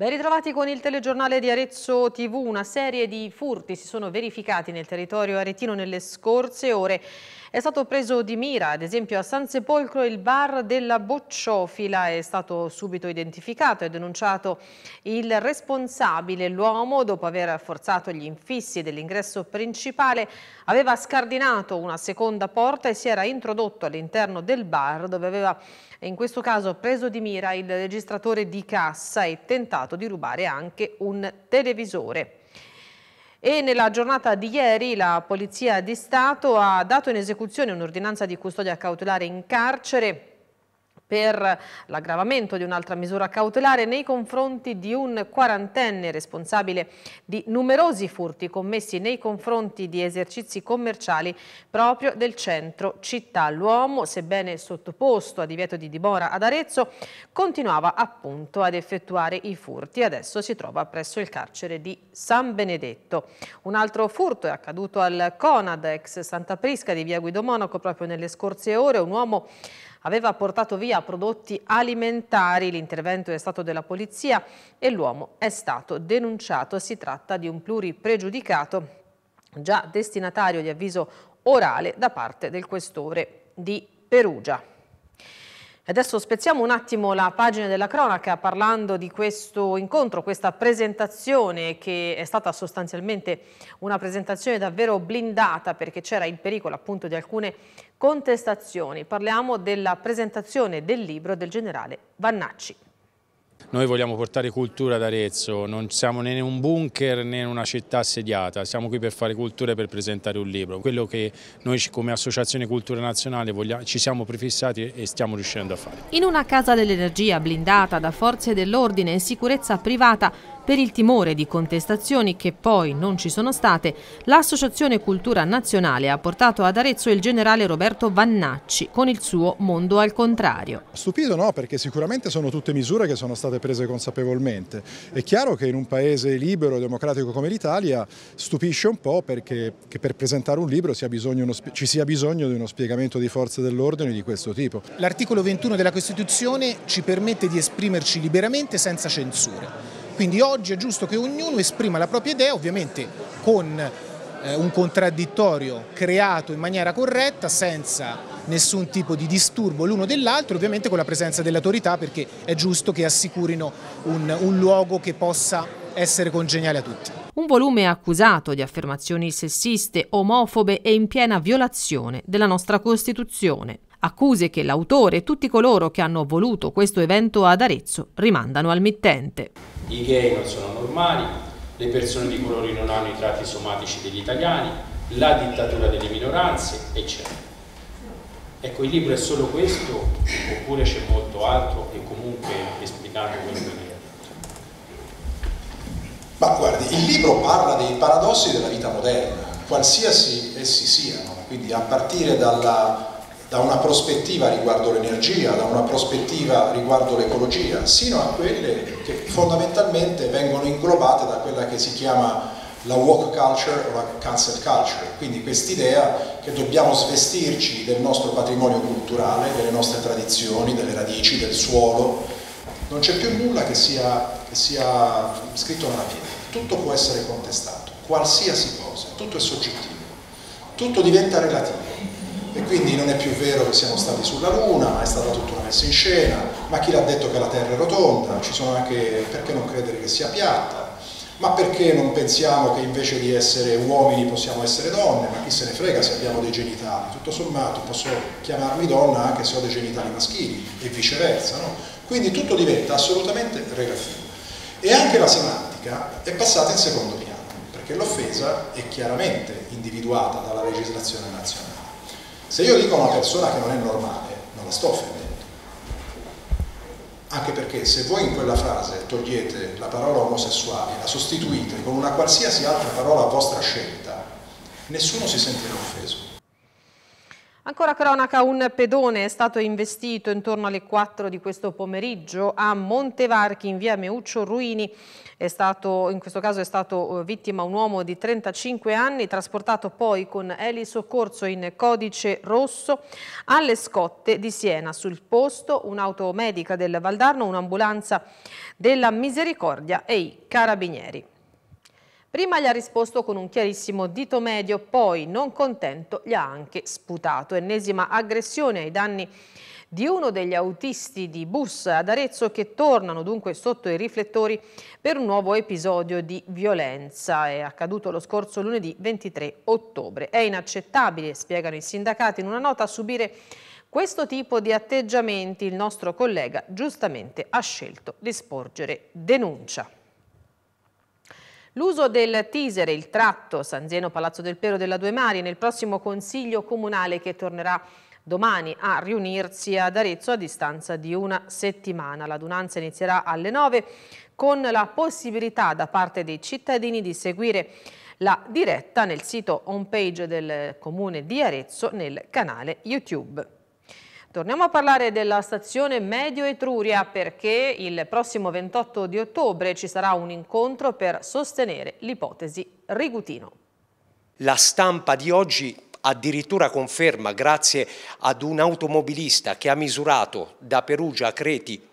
Ben ritrovati con il telegiornale di Arezzo TV. Una serie di furti si sono verificati nel territorio aretino nelle scorse ore. È stato preso di mira, ad esempio a San Sepolcro il bar della Bocciofila è stato subito identificato e denunciato il responsabile. L'uomo, dopo aver forzato gli infissi dell'ingresso principale, aveva scardinato una seconda porta e si era introdotto all'interno del bar dove aveva e in questo caso preso di mira il registratore di cassa e tentato di rubare anche un televisore. E nella giornata di ieri la Polizia di Stato ha dato in esecuzione un'ordinanza di custodia cautelare in carcere per l'aggravamento di un'altra misura cautelare nei confronti di un quarantenne responsabile di numerosi furti commessi nei confronti di esercizi commerciali proprio del centro città. L'uomo, sebbene sottoposto a divieto di dimora ad Arezzo, continuava appunto ad effettuare i furti. Adesso si trova presso il carcere di San Benedetto. Un altro furto è accaduto al Conad, ex Santa Prisca di via Guido Monaco, proprio nelle scorse ore. Un uomo aveva portato via prodotti alimentari. L'intervento è stato della polizia e l'uomo è stato denunciato. Si tratta di un pluripregiudicato già destinatario di avviso orale da parte del questore di Perugia. Adesso spezziamo un attimo la pagina della cronaca parlando di questo incontro, questa presentazione che è stata sostanzialmente una presentazione davvero blindata perché c'era il pericolo appunto di alcune contestazioni. Parliamo della presentazione del libro del generale Vannacci. Noi vogliamo portare cultura ad Arezzo, non siamo né in un bunker né in una città assediata, siamo qui per fare cultura e per presentare un libro. Quello che noi come Associazione Cultura Nazionale vogliamo, ci siamo prefissati e stiamo riuscendo a fare. In una casa dell'energia blindata da forze dell'ordine e sicurezza privata per il timore di contestazioni che poi non ci sono state, l'Associazione Cultura Nazionale ha portato ad Arezzo il generale Roberto Vannacci con il suo Mondo al contrario. Stupido no, perché sicuramente sono tutte misure che sono state prese consapevolmente. È chiaro che in un paese libero e democratico come l'Italia stupisce un po' perché per presentare un libro sia uno, ci sia bisogno di uno spiegamento di forze dell'ordine di questo tipo. L'articolo 21 della Costituzione ci permette di esprimerci liberamente senza censure. Quindi oggi è giusto che ognuno esprima la propria idea, ovviamente con eh, un contraddittorio creato in maniera corretta, senza nessun tipo di disturbo l'uno dell'altro, ovviamente con la presenza delle autorità perché è giusto che assicurino un, un luogo che possa essere congeniale a tutti. Un volume accusato di affermazioni sessiste, omofobe e in piena violazione della nostra Costituzione. Accuse che l'autore e tutti coloro che hanno voluto questo evento ad Arezzo rimandano al mittente i gay non sono normali, le persone di colori non hanno i tratti somatici degli italiani, la dittatura delle minoranze, eccetera. Ecco, il libro è solo questo oppure c'è molto altro e comunque è esplicando quello che è? Ma guardi, il libro parla dei paradossi della vita moderna, qualsiasi essi siano, quindi a partire dalla da una prospettiva riguardo l'energia, da una prospettiva riguardo l'ecologia, sino a quelle che fondamentalmente vengono inglobate da quella che si chiama la walk culture o la cancel culture, quindi quest'idea che dobbiamo svestirci del nostro patrimonio culturale, delle nostre tradizioni, delle radici, del suolo, non c'è più nulla che sia, che sia scritto nella pietra, tutto può essere contestato, qualsiasi cosa, tutto è soggettivo, tutto diventa relativo e quindi non è più vero che siamo stati sulla Luna, è stata tutta una messa in scena, ma chi l'ha detto che la Terra è rotonda? Ci sono anche perché non credere che sia piatta? Ma perché non pensiamo che invece di essere uomini possiamo essere donne? Ma chi se ne frega se abbiamo dei genitali? Tutto sommato posso chiamarmi donna anche se ho dei genitali maschili e viceversa, no? Quindi tutto diventa assolutamente relativo. E anche la semantica è passata in secondo piano, perché l'offesa è chiaramente individuata dalla legislazione nazionale. Se io dico a una persona che non è normale, non la sto offendendo. Anche perché se voi in quella frase togliete la parola omosessuale la sostituite con una qualsiasi altra parola a vostra scelta, nessuno si sentirà offeso Ancora cronaca, un pedone è stato investito intorno alle 4 di questo pomeriggio a Montevarchi in via Meuccio Ruini. Stato, in questo caso è stato eh, vittima un uomo di 35 anni, trasportato poi con Eli Soccorso in codice rosso alle scotte di Siena. Sul posto un'auto medica del Valdarno, un'ambulanza della Misericordia e i carabinieri. Prima gli ha risposto con un chiarissimo dito medio, poi, non contento, gli ha anche sputato. Ennesima aggressione ai danni di uno degli autisti di bus ad Arezzo che tornano dunque sotto i riflettori per un nuovo episodio di violenza. È accaduto lo scorso lunedì 23 ottobre. È inaccettabile, spiegano i sindacati in una nota, subire questo tipo di atteggiamenti. Il nostro collega giustamente ha scelto di sporgere denuncia. L'uso del teaser e il tratto San Zeno Palazzo del Pero della Due Mari nel prossimo Consiglio Comunale che tornerà domani a riunirsi ad Arezzo a distanza di una settimana. L'adunanza inizierà alle 9 con la possibilità da parte dei cittadini di seguire la diretta nel sito homepage del Comune di Arezzo nel canale YouTube. Torniamo a parlare della stazione Medio Etruria perché il prossimo 28 di ottobre ci sarà un incontro per sostenere l'ipotesi Rigutino. La stampa di oggi addirittura conferma, grazie ad un automobilista che ha misurato da Perugia a Creti,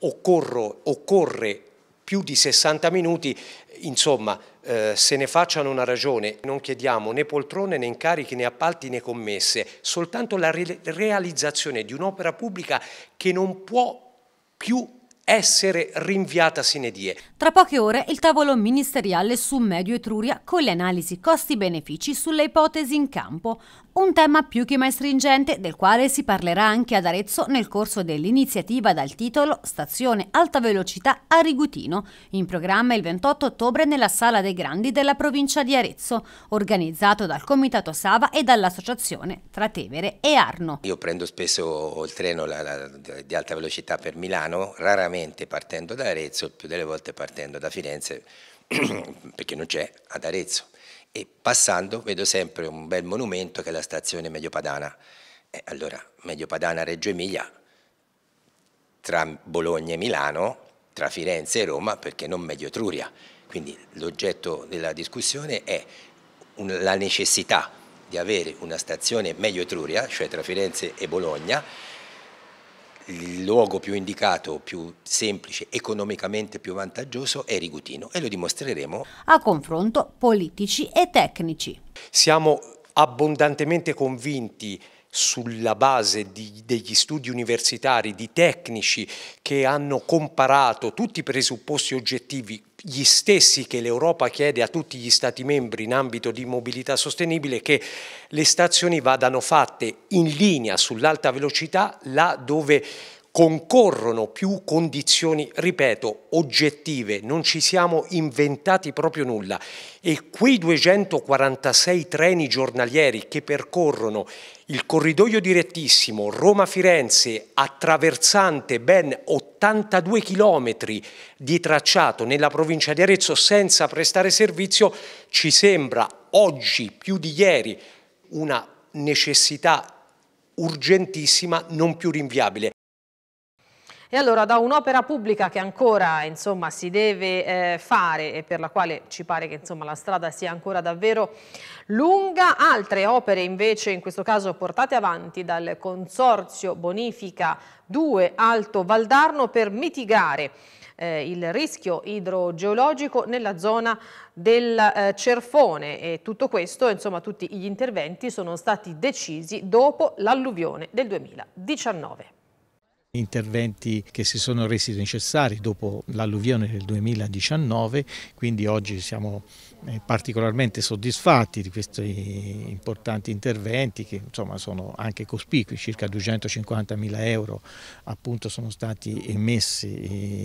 occorro, occorre più di 60 minuti, insomma eh, se ne facciano una ragione. Non chiediamo né poltrone, né incarichi, né appalti, né commesse, soltanto la re realizzazione di un'opera pubblica che non può più essere rinviata sine die. Tra poche ore il tavolo ministeriale su Medio Etruria con le analisi costi-benefici sulle ipotesi in campo, un tema più che mai stringente del quale si parlerà anche ad Arezzo nel corso dell'iniziativa dal titolo Stazione Alta Velocità a Rigutino, in programma il 28 ottobre nella Sala dei Grandi della provincia di Arezzo, organizzato dal Comitato Sava e dall'associazione tra Tevere e Arno. Io prendo spesso il treno di alta velocità per Milano, raramente raramente partendo da Arezzo, più delle volte partendo da Firenze, perché non c'è, ad Arezzo. E passando vedo sempre un bel monumento che è la stazione Mediopadana. Eh, allora, Mediopadana-Reggio Emilia, tra Bologna e Milano, tra Firenze e Roma, perché non Medio Etruria. Quindi l'oggetto della discussione è la necessità di avere una stazione Medio Etruria, cioè tra Firenze e Bologna, il luogo più indicato, più semplice, economicamente più vantaggioso è Rigutino e lo dimostreremo. A confronto politici e tecnici. Siamo abbondantemente convinti sulla base di, degli studi universitari, di tecnici che hanno comparato tutti i presupposti oggettivi gli stessi che l'Europa chiede a tutti gli Stati membri in ambito di mobilità sostenibile che le stazioni vadano fatte in linea sull'alta velocità là dove concorrono più condizioni, ripeto, oggettive, non ci siamo inventati proprio nulla e quei 246 treni giornalieri che percorrono il corridoio direttissimo Roma-Firenze attraversante ben 82 chilometri di tracciato nella provincia di Arezzo senza prestare servizio ci sembra oggi più di ieri una necessità urgentissima, non più rinviabile. E allora da un'opera pubblica che ancora insomma, si deve eh, fare e per la quale ci pare che insomma, la strada sia ancora davvero lunga, altre opere invece in questo caso portate avanti dal Consorzio Bonifica 2 Alto Valdarno per mitigare eh, il rischio idrogeologico nella zona del eh, Cerfone e tutto questo, insomma tutti gli interventi sono stati decisi dopo l'alluvione del 2019 interventi che si sono resi necessari dopo l'alluvione del 2019, quindi oggi siamo eh, particolarmente soddisfatti di questi importanti interventi che insomma, sono anche cospicui, circa 250 mila euro appunto, sono stati messi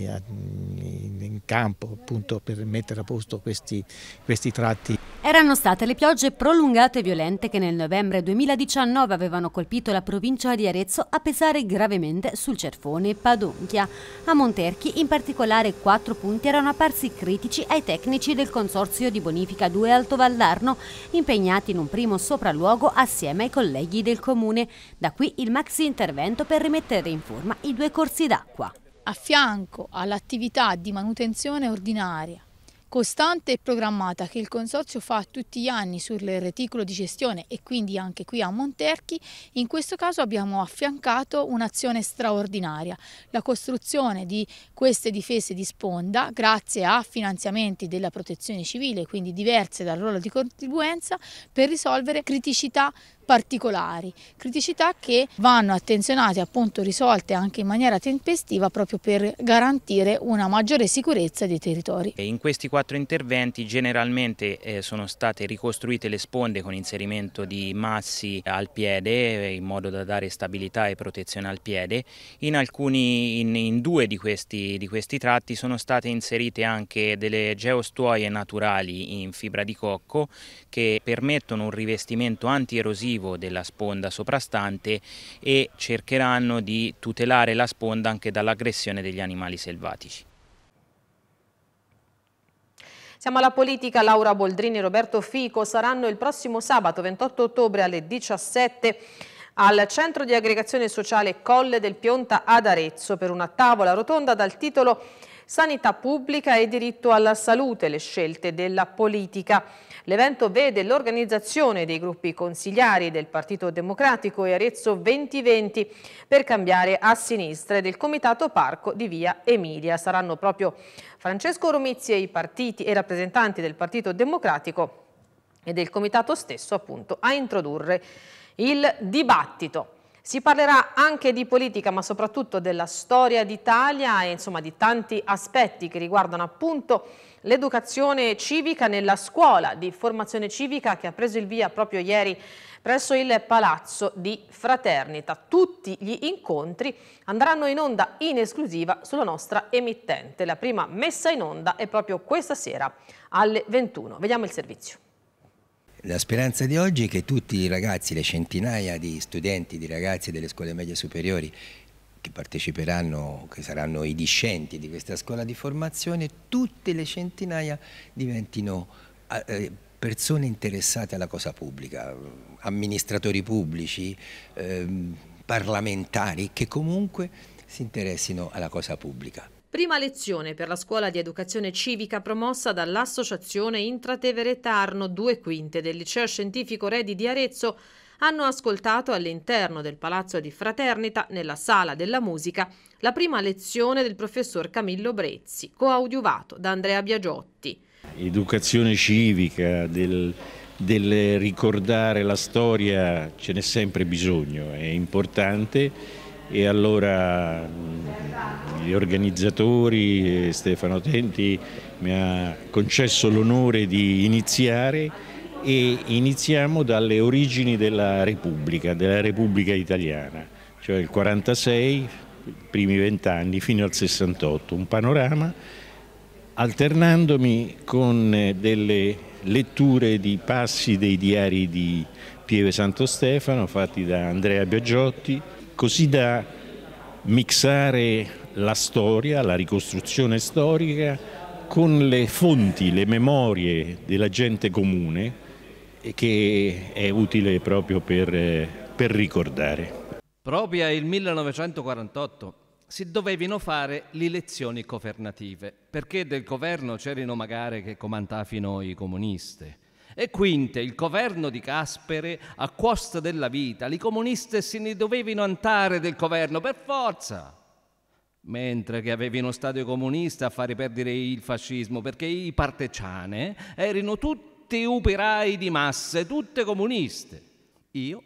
eh, in campo appunto, per mettere a posto questi, questi tratti. Erano state le piogge prolungate e violente che nel novembre 2019 avevano colpito la provincia di Arezzo a pesare gravemente sul Cerfone e Padonchia. A Monterchi in particolare quattro punti erano apparsi critici ai tecnici del Consorzio di Bonifica 2 Alto Valdarno, impegnati in un primo sopralluogo assieme ai colleghi del comune. Da qui il maxi intervento per rimettere in forma i due corsi d'acqua. A fianco all'attività di manutenzione ordinaria costante e programmata che il Consorzio fa tutti gli anni sul reticolo di gestione e quindi anche qui a Monterchi, in questo caso abbiamo affiancato un'azione straordinaria, la costruzione di queste difese di sponda grazie a finanziamenti della protezione civile, quindi diverse dal ruolo di contribuenza, per risolvere criticità particolari, criticità che vanno attenzionate e appunto risolte anche in maniera tempestiva proprio per garantire una maggiore sicurezza dei territori. In questi quattro interventi generalmente eh, sono state ricostruite le sponde con inserimento di massi al piede eh, in modo da dare stabilità e protezione al piede, in, alcuni, in, in due di questi, di questi tratti sono state inserite anche delle geostuoie naturali in fibra di cocco che permettono un rivestimento antierosivo protettivo della sponda soprastante e cercheranno di tutelare la sponda anche dall'aggressione degli animali selvatici. Siamo alla politica, Laura Boldrini e Roberto Fico saranno il prossimo sabato 28 ottobre alle 17 al centro di aggregazione sociale Colle del Pionta ad Arezzo per una tavola rotonda dal titolo sanità pubblica e diritto alla salute, le scelte della politica. L'evento vede l'organizzazione dei gruppi consigliari del Partito Democratico e Arezzo 2020 per cambiare a sinistra e del Comitato Parco di Via Emilia. Saranno proprio Francesco Romizzi e i partiti e i rappresentanti del Partito Democratico e del Comitato stesso appunto a introdurre il dibattito. Si parlerà anche di politica ma soprattutto della storia d'Italia e insomma di tanti aspetti che riguardano appunto l'educazione civica nella scuola di formazione civica che ha preso il via proprio ieri presso il Palazzo di Fraternita. Tutti gli incontri andranno in onda in esclusiva sulla nostra emittente. La prima messa in onda è proprio questa sera alle 21. Vediamo il servizio. La speranza di oggi è che tutti i ragazzi, le centinaia di studenti, di ragazzi delle scuole medie superiori che parteciperanno, che saranno i discenti di questa scuola di formazione, tutte le centinaia diventino eh, persone interessate alla cosa pubblica, amministratori pubblici, ehm, parlamentari che comunque si interessino alla cosa pubblica. Prima lezione per la scuola di educazione civica promossa dall'associazione Intratevere Tarno, due quinte del liceo scientifico Redi di Arezzo, hanno ascoltato all'interno del Palazzo di Fraternita, nella Sala della Musica, la prima lezione del professor Camillo Brezzi, coadiuvato da Andrea Biagiotti. Educazione civica, del, del ricordare la storia, ce n'è sempre bisogno, è importante e allora gli organizzatori, eh, Stefano Tenti, mi ha concesso l'onore di iniziare e iniziamo dalle origini della Repubblica, della Repubblica Italiana, cioè il 46, i primi vent'anni, fino al 68, un panorama alternandomi con eh, delle letture di passi dei diari di Pieve Santo Stefano fatti da Andrea Biagiotti, così da mixare la storia, la ricostruzione storica con le fonti, le memorie della gente comune che è utile proprio per, per ricordare. Proprio il 1948 si dovevano fare le elezioni governative perché del governo c'erano magari che comandavano i comunisti. E quinte il governo di Caspere, a costa della vita, i comunisti se ne dovevano antare del governo per forza mentre che avevano stato i comunisti a fare perdere il fascismo, perché i partigiani erano tutti operai di masse, tutte comuniste. Io,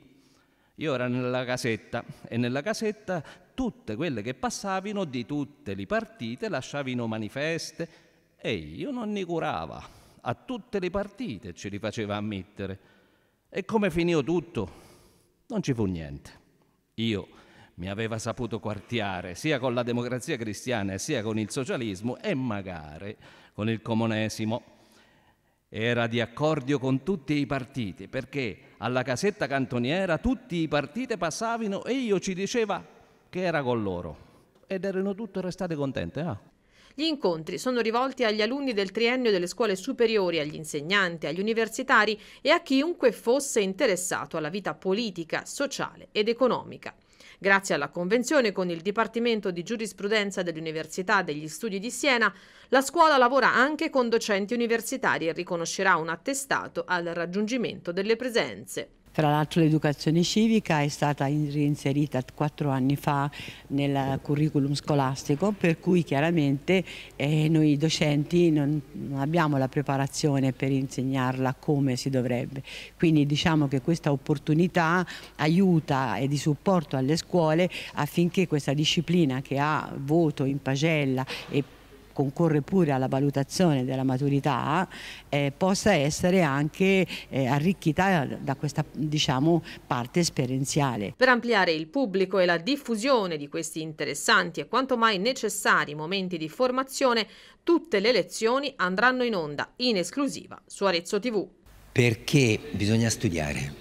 io ero nella casetta e nella casetta tutte quelle che passavano di tutte le partite lasciavano manifeste e io non ne curavo a tutte le partite ce li faceva ammettere. E come finì tutto? Non ci fu niente. Io mi aveva saputo quartiare sia con la democrazia cristiana sia con il socialismo e magari con il comunesimo. Era di accordo con tutti i partiti perché alla casetta cantoniera tutti i partiti passavano e io ci diceva che era con loro. Ed erano tutte restate contente. Ah. Gli incontri sono rivolti agli alunni del triennio delle scuole superiori, agli insegnanti, agli universitari e a chiunque fosse interessato alla vita politica, sociale ed economica. Grazie alla convenzione con il Dipartimento di Giurisprudenza dell'Università degli Studi di Siena, la scuola lavora anche con docenti universitari e riconoscerà un attestato al raggiungimento delle presenze. Fra l'altro l'educazione civica è stata reinserita quattro anni fa nel curriculum scolastico, per cui chiaramente eh, noi docenti non, non abbiamo la preparazione per insegnarla come si dovrebbe. Quindi diciamo che questa opportunità aiuta e di supporto alle scuole affinché questa disciplina che ha voto in pagella e concorre pure alla valutazione della maturità, eh, possa essere anche eh, arricchita da questa diciamo, parte esperienziale. Per ampliare il pubblico e la diffusione di questi interessanti e quanto mai necessari momenti di formazione, tutte le lezioni andranno in onda in esclusiva su Arezzo TV. Perché bisogna studiare,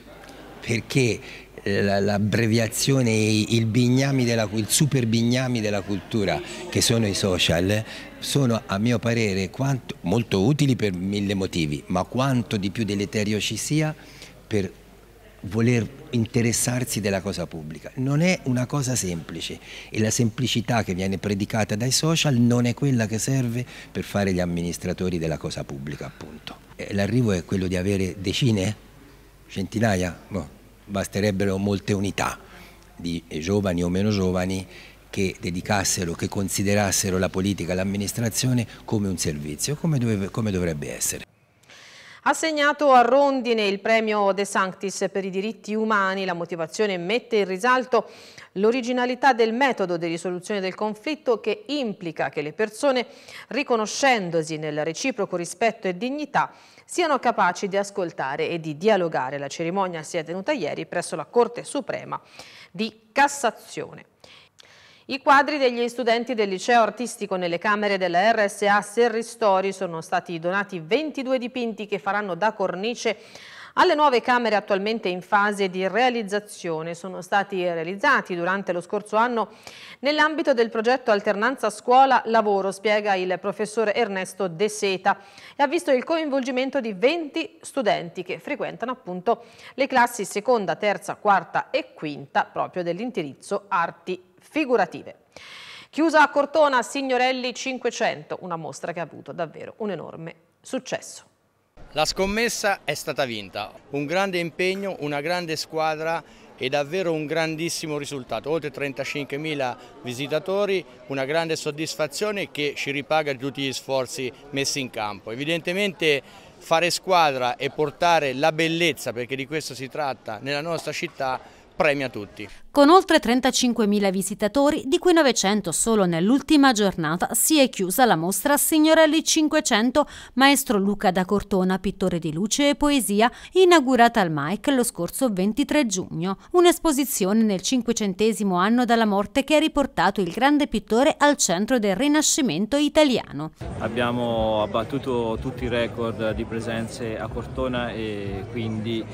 perché eh, l'abbreviazione, il, bignami della, il super bignami della cultura che sono i social, sono a mio parere quanto, molto utili per mille motivi, ma quanto di più deleterio ci sia per voler interessarsi della cosa pubblica. Non è una cosa semplice e la semplicità che viene predicata dai social non è quella che serve per fare gli amministratori della cosa pubblica, appunto. Eh, l'arrivo è quello di avere decine, centinaia, no boh basterebbero molte unità di giovani o meno giovani che dedicassero, che considerassero la politica e l'amministrazione come un servizio, come, dove, come dovrebbe essere. Assegnato a Rondine il premio De Sanctis per i diritti umani, la motivazione mette in risalto l'originalità del metodo di risoluzione del conflitto che implica che le persone, riconoscendosi nel reciproco rispetto e dignità, siano capaci di ascoltare e di dialogare. La cerimonia si è tenuta ieri presso la Corte Suprema di Cassazione. I quadri degli studenti del liceo artistico nelle camere della RSA Serristori sono stati donati 22 dipinti che faranno da cornice alle nuove Camere attualmente in fase di realizzazione sono stati realizzati durante lo scorso anno nell'ambito del progetto Alternanza Scuola-Lavoro, spiega il professor Ernesto De Seta, e ha visto il coinvolgimento di 20 studenti che frequentano appunto le classi seconda, terza, quarta e quinta proprio dell'indirizzo Arti Figurative. Chiusa a Cortona Signorelli 500, una mostra che ha avuto davvero un enorme successo. La scommessa è stata vinta, un grande impegno, una grande squadra e davvero un grandissimo risultato, oltre 35.000 visitatori, una grande soddisfazione che ci ripaga tutti gli sforzi messi in campo. Evidentemente fare squadra e portare la bellezza, perché di questo si tratta, nella nostra città premia tutti. Con oltre 35.000 visitatori, di cui 900 solo nell'ultima giornata, si è chiusa la mostra Signorelli 500, maestro Luca da Cortona, pittore di luce e poesia, inaugurata al Mike lo scorso 23 giugno. Un'esposizione nel cinquecentesimo anno dalla morte che ha riportato il grande pittore al centro del Rinascimento italiano. Abbiamo abbattuto tutti i record di presenze a Cortona e quindi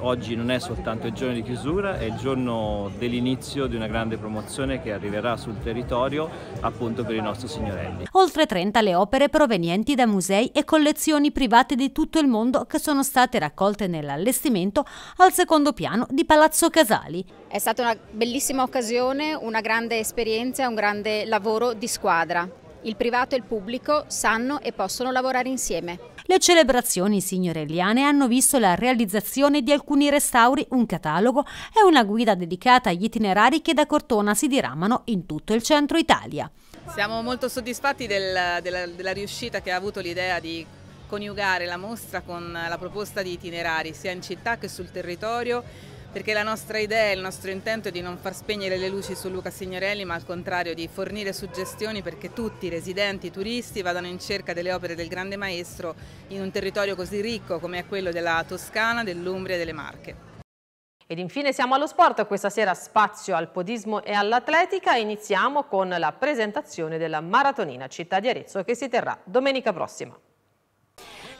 oggi non è soltanto il giorno di chiusura, è il giorno dell'inizio di una grande promozione che arriverà sul territorio appunto per i nostri signorelli. Oltre 30 le opere provenienti da musei e collezioni private di tutto il mondo che sono state raccolte nell'allestimento al secondo piano di Palazzo Casali. È stata una bellissima occasione, una grande esperienza, un grande lavoro di squadra. Il privato e il pubblico sanno e possono lavorare insieme. Le celebrazioni signorelliane hanno visto la realizzazione di alcuni restauri, un catalogo e una guida dedicata agli itinerari che da Cortona si diramano in tutto il centro Italia. Siamo molto soddisfatti del, della, della riuscita che ha avuto l'idea di coniugare la mostra con la proposta di itinerari sia in città che sul territorio perché la nostra idea e il nostro intento è di non far spegnere le luci su Luca Signorelli, ma al contrario di fornire suggestioni perché tutti, i residenti, i turisti, vadano in cerca delle opere del grande maestro in un territorio così ricco come è quello della Toscana, dell'Umbria e delle Marche. Ed infine siamo allo sport, questa sera spazio al podismo e all'atletica. Iniziamo con la presentazione della maratonina Città di Arezzo che si terrà domenica prossima.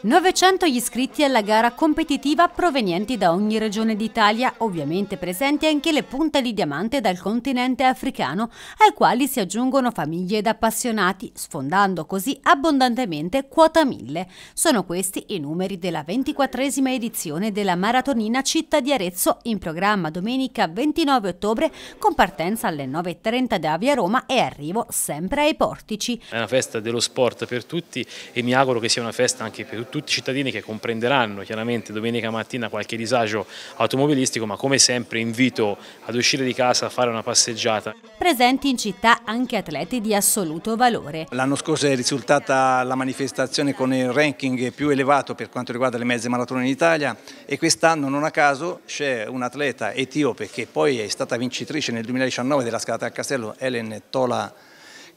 900 gli iscritti alla gara competitiva provenienti da ogni regione d'Italia, ovviamente presenti anche le punte di diamante dal continente africano, ai quali si aggiungono famiglie ed appassionati, sfondando così abbondantemente quota 1000. Sono questi i numeri della 24esima edizione della maratonina Città di Arezzo, in programma domenica 29 ottobre, con partenza alle 9.30 da Via Roma e arrivo sempre ai portici. È una festa dello sport per tutti e mi auguro che sia una festa anche per tutti tutti i cittadini che comprenderanno chiaramente domenica mattina qualche disagio automobilistico, ma come sempre invito ad uscire di casa a fare una passeggiata. Presenti in città anche atleti di assoluto valore. L'anno scorso è risultata la manifestazione con il ranking più elevato per quanto riguarda le mezze maratone in Italia e quest'anno non a caso c'è un atleta etiope che poi è stata vincitrice nel 2019 della scalata al castello, Helen Tola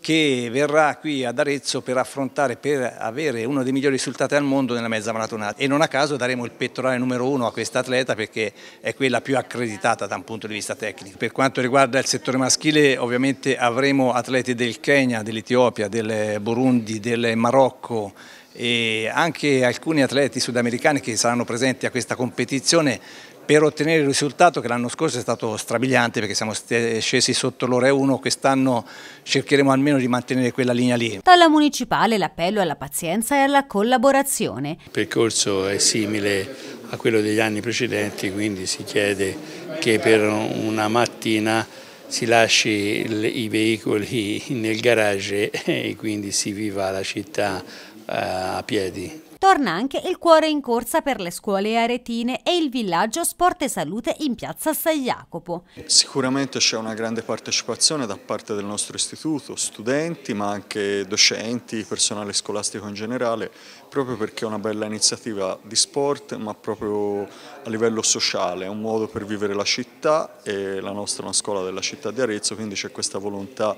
che verrà qui ad Arezzo per affrontare, per avere uno dei migliori risultati al mondo nella mezza maratonata. E non a caso daremo il pettorale numero uno a questa atleta perché è quella più accreditata da un punto di vista tecnico. Per quanto riguarda il settore maschile ovviamente avremo atleti del Kenya, dell'Etiopia, del Burundi, del Marocco, e anche alcuni atleti sudamericani che saranno presenti a questa competizione per ottenere il risultato che l'anno scorso è stato strabiliante perché siamo scesi sotto l'ora 1, quest'anno cercheremo almeno di mantenere quella linea lì. Dalla municipale l'appello alla pazienza e alla collaborazione. Il percorso è simile a quello degli anni precedenti, quindi si chiede che per una mattina si lasci i veicoli nel garage e quindi si viva la città eh, a piedi torna anche il cuore in corsa per le scuole aretine e il villaggio Sport e Salute in piazza San Jacopo. Sicuramente c'è una grande partecipazione da parte del nostro istituto, studenti ma anche docenti, personale scolastico in generale, proprio perché è una bella iniziativa di sport ma proprio a livello sociale, è un modo per vivere la città e la nostra è una scuola della città di Arezzo, quindi c'è questa volontà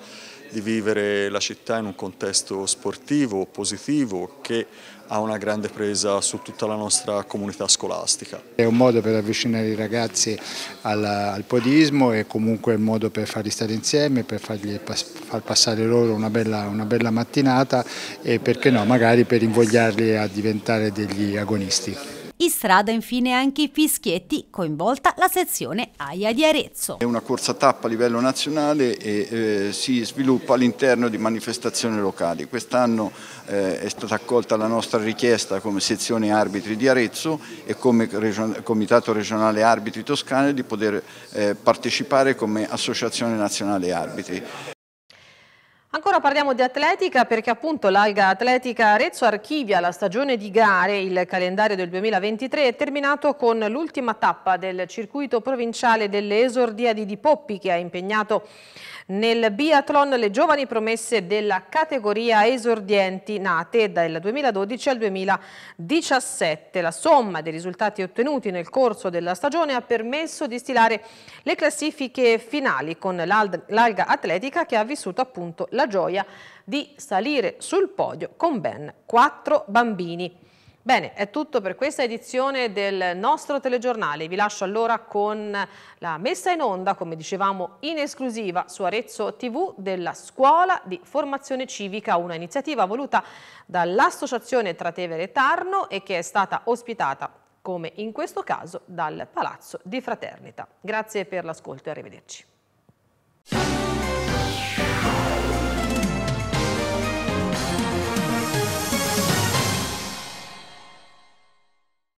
di vivere la città in un contesto sportivo, positivo, che ha una grande presa su tutta la nostra comunità scolastica. È un modo per avvicinare i ragazzi al, al podismo è comunque un modo per farli stare insieme, per fargli, far passare loro una bella, una bella mattinata e perché no, magari per invogliarli a diventare degli agonisti. In strada infine anche i fischietti, coinvolta la sezione AIA di Arezzo. È una corsa tappa a livello nazionale e eh, si sviluppa all'interno di manifestazioni locali. Quest'anno eh, è stata accolta la nostra richiesta come sezione arbitri di Arezzo e come region Comitato regionale arbitri toscane di poter eh, partecipare come associazione nazionale arbitri. Ancora parliamo di atletica perché appunto l'Alga Atletica Arezzo archivia la stagione di gare, il calendario del 2023 è terminato con l'ultima tappa del circuito provinciale delle di di Poppi che ha impegnato nel biathlon le giovani promesse della categoria esordienti nate dal 2012 al 2017. La somma dei risultati ottenuti nel corso della stagione ha permesso di stilare le classifiche finali con l'Alga Atletica che ha vissuto appunto la gioia di salire sul podio con ben quattro bambini. Bene, è tutto per questa edizione del nostro telegiornale. Vi lascio allora con la messa in onda, come dicevamo, in esclusiva su Arezzo TV della Scuola di Formazione Civica, una iniziativa voluta dall'Associazione Tratevere Tarno e che è stata ospitata, come in questo caso, dal Palazzo di Fraternita. Grazie per l'ascolto e arrivederci.